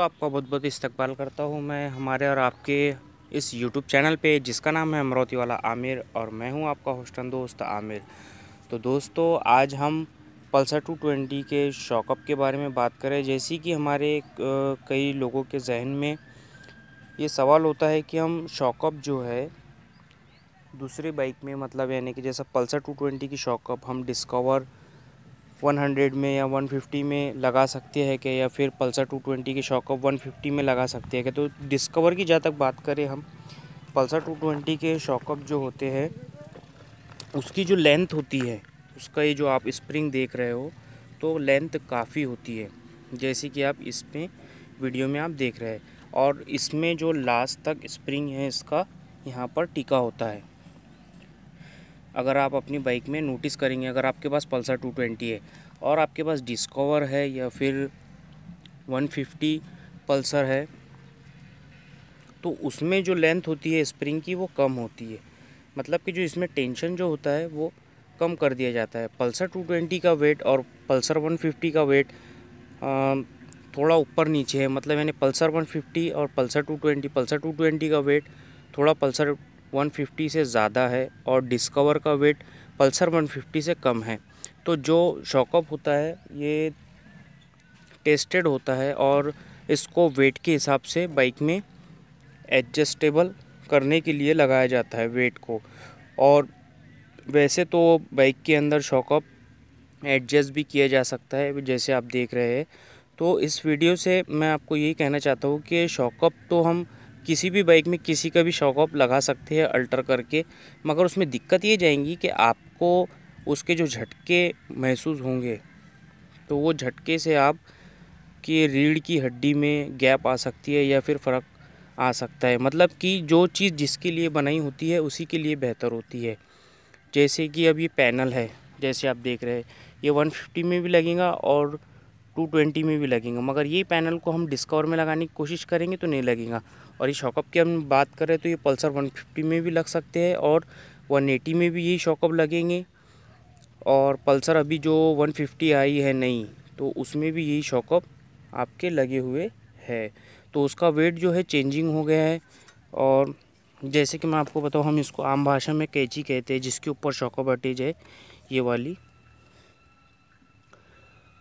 दोस्तों आपका बहुत बहुत इस्तकबाल करता हूँ मैं हमारे और आपके इस यूट्यूब चैनल पे जिसका नाम है अमरावती वाला आमिर और मैं हूँ आपका होस्टन दोस्त आमिर तो दोस्तों आज हम पल्सर टू ट्वेंटी के शॉकअप के बारे में बात करें जैसे कि हमारे कई लोगों के जहन में ये सवाल होता है कि हम शॉकअप जो है दूसरे बाइक में मतलब यानी कि जैसा पल्सर टू ट्वेंटी की शॉकअप हम डिस्कवर 100 में या 150 में लगा सकते हैं क्या या फिर पल्सर 220 के शॉकअप फिफ्टी में लगा सकते हैं क्या तो डिस्कवर की जहाँ तक बात करें हम पल्सर 220 के शॉकअप जो होते हैं उसकी जो लेंथ होती है उसका ये जो आप स्प्रिंग देख रहे हो तो लेंथ काफ़ी होती है जैसे कि आप इसमें वीडियो में आप देख रहे हैं और इसमें जो लास्ट तक स्प्रिंग है इसका यहाँ पर टिका होता है अगर आप अपनी बाइक में नोटिस करेंगे अगर आपके पास पल्सर 220 है और आपके पास डिस्कवर है या फिर 150 पल्सर है तो उसमें जो लेंथ होती है स्प्रिंग की वो कम होती है मतलब कि जो इसमें टेंशन जो होता है वो कम कर दिया जाता है पल्सर 220 का वेट और पल्सर 150 का वेट आ, थोड़ा ऊपर नीचे है मतलब यानी पल्सर 150 और पल्सर 220 पल्सर 220 का वेट थोड़ा पल्सर 150 से ज़्यादा है और डिस्कवर का वेट पल्सर 150 से कम है तो जो शॉकअप होता है ये टेस्टेड होता है और इसको वेट के हिसाब से बाइक में एडजस्टेबल करने के लिए लगाया जाता है वेट को और वैसे तो बाइक के अंदर शॉकअप एडजस्ट भी किया जा सकता है जैसे आप देख रहे हैं तो इस वीडियो से मैं आपको यही कहना चाहता हूँ कि शॉकअप तो हम किसी भी बाइक में किसी का भी शॉक ऑफ लगा सकते हैं अल्टर करके मगर उसमें दिक्कत ये जाएंगी कि आपको उसके जो झटके महसूस होंगे तो वो झटके से आप कि रीढ़ की हड्डी में गैप आ सकती है या फिर फ़र्क आ सकता है मतलब कि जो चीज़ जिसके लिए बनाई होती है उसी के लिए बेहतर होती है जैसे कि अब ये पैनल है जैसे आप देख रहे हैं ये 150 में भी लगेगा और टू ट्वेंटी में भी लगेंगे मगर ये पैनल को हम डिस्कवर में लगाने की कोशिश करेंगे तो नहीं लगेगा और ये शॉकअप की हम बात करें तो ये पल्सर वन फिफ्टी में भी लग सकते हैं और वन एटी में भी यही शॉकअप लगेंगे और पल्सर अभी जो वन फिफ्टी आई है नहीं तो उसमें भी यही शॉकअप आपके लगे हुए है तो उसका वेट जो है चेंजिंग हो गया है और जैसे कि मैं आपको बताऊँ हम इसको आम भाषा में कैची कहते हैं जिसके ऊपर शॉकअप अटेज है ये वाली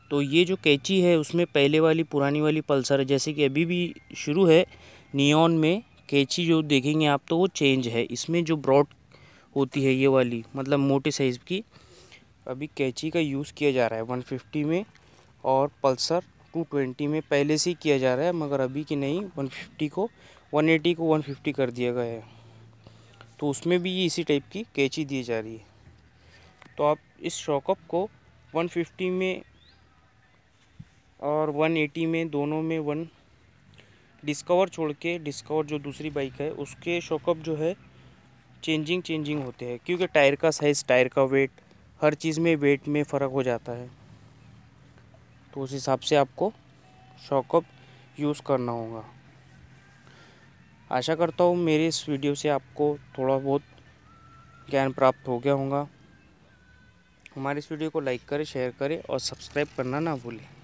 तो ये जो कैची है उसमें पहले वाली पुरानी वाली पल्सर है जैसे कि अभी भी शुरू है नियॉन में कैची जो देखेंगे आप तो वो चेंज है इसमें जो ब्रॉड होती है ये वाली मतलब मोटे साइज़ की अभी कैची का यूज़ किया जा रहा है 150 में और पल्सर 220 में पहले से ही किया जा रहा है मगर अभी की नहीं 150 को 180 को 150 कर दिया गया है तो उसमें भी ये इसी टाइप की कैची दी जा रही है तो आप इस शॉकअप को 150 में और 180 में दोनों में वन डिस्कवर छोड़ के डिस्कवर जो दूसरी बाइक है उसके शॉकअप जो है चेंजिंग चेंजिंग होते हैं क्योंकि टायर का साइज़ टायर का वेट हर चीज़ में वेट में फ़र्क हो जाता है तो उस हिसाब से आपको शॉकअप यूज़ करना होगा आशा करता हूँ मेरे इस वीडियो से आपको थोड़ा बहुत ज्ञान प्राप्त हो गया होगा हमारे इस वीडियो को लाइक करें शेयर करें और सब्सक्राइब करना ना भूलें